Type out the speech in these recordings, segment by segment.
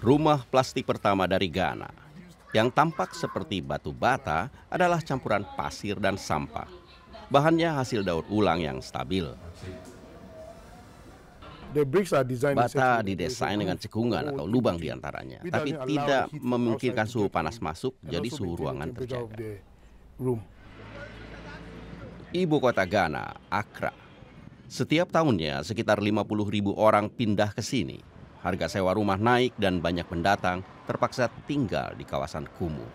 rumah plastik pertama dari Ghana. Yang tampak seperti batu bata adalah campuran pasir dan sampah. Bahannya hasil daur ulang yang stabil. Bata didesain dengan cekungan atau lubang di antaranya, tapi tidak memungkinkan suhu panas masuk, jadi suhu ruangan terjaga. Ibu kota Ghana, Accra. Setiap tahunnya sekitar 50 ribu orang pindah ke sini harga sewa rumah naik dan banyak pendatang terpaksa tinggal di kawasan Kumuh.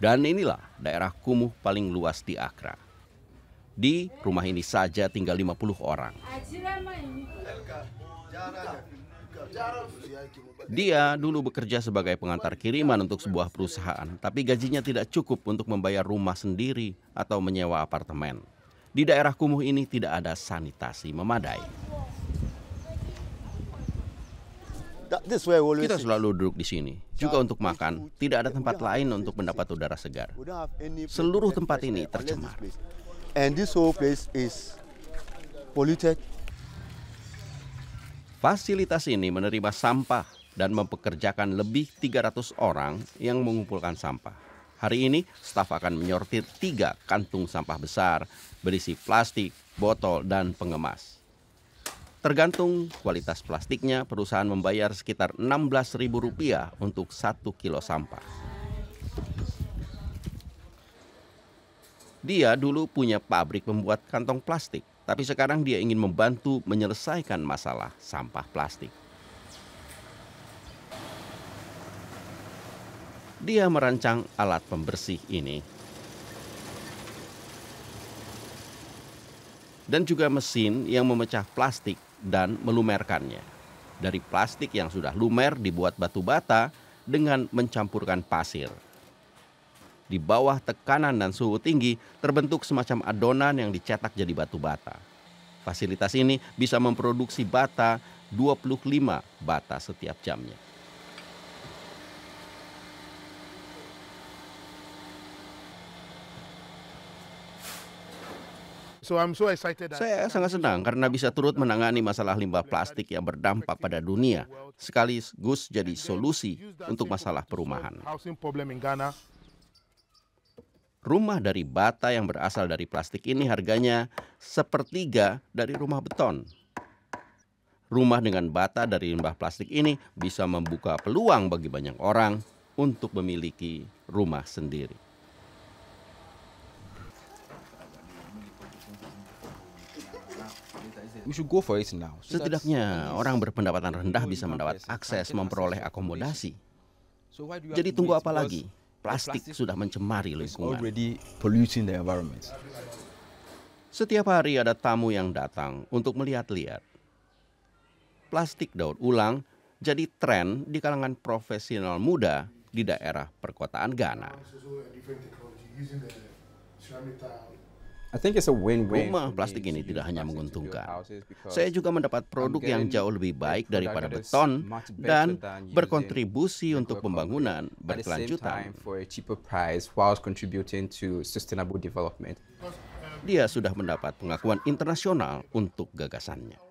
Dan inilah daerah Kumuh paling luas di Akra. Di rumah ini saja tinggal 50 orang. Dia dulu bekerja sebagai pengantar kiriman untuk sebuah perusahaan, tapi gajinya tidak cukup untuk membayar rumah sendiri atau menyewa apartemen. Di daerah kumuh ini tidak ada sanitasi memadai. Kita selalu duduk di sini, juga untuk makan. Tidak ada tempat lain untuk mendapat udara segar. Seluruh tempat ini tercemar. Fasilitas ini menerima sampah dan mempekerjakan lebih 300 orang yang mengumpulkan sampah. Hari ini, staf akan menyortir tiga kantung sampah besar berisi plastik, botol, dan pengemas. Tergantung kualitas plastiknya, perusahaan membayar sekitar Rp16.000 untuk 1 kilo sampah. Dia dulu punya pabrik membuat kantong plastik, tapi sekarang dia ingin membantu menyelesaikan masalah sampah plastik. Dia merancang alat pembersih ini dan juga mesin yang memecah plastik dan melumerkannya. Dari plastik yang sudah lumer dibuat batu bata dengan mencampurkan pasir. Di bawah tekanan dan suhu tinggi terbentuk semacam adonan yang dicetak jadi batu bata. Fasilitas ini bisa memproduksi bata 25 bata setiap jamnya. So I'm so excited Saya sangat senang karena bisa turut menangani masalah limbah plastik yang berdampak pada dunia, sekaligus jadi solusi untuk masalah perumahan. Rumah dari bata yang berasal dari plastik ini harganya sepertiga dari rumah beton. Rumah dengan bata dari limbah plastik ini bisa membuka peluang bagi banyak orang untuk memiliki rumah sendiri. We should go for it now. Setidaknya orang berpendapatan rendah bisa mendapat akses memperoleh akomodasi. Jadi tunggu apa lagi? Plastik sudah mencemari lingkungan. Setiap hari ada tamu yang datang untuk melihat-lihat. Plastik daur ulang jadi tren di kalangan profesional muda di daerah perkotaan Ghana. Rumah plastik ini tidak hanya menguntungkan. Saya juga mendapat produk yang jauh lebih baik daripada beton dan berkontribusi untuk pembangunan berkelanjutan. Dia sudah mendapat pengakuan internasional untuk gagasannya.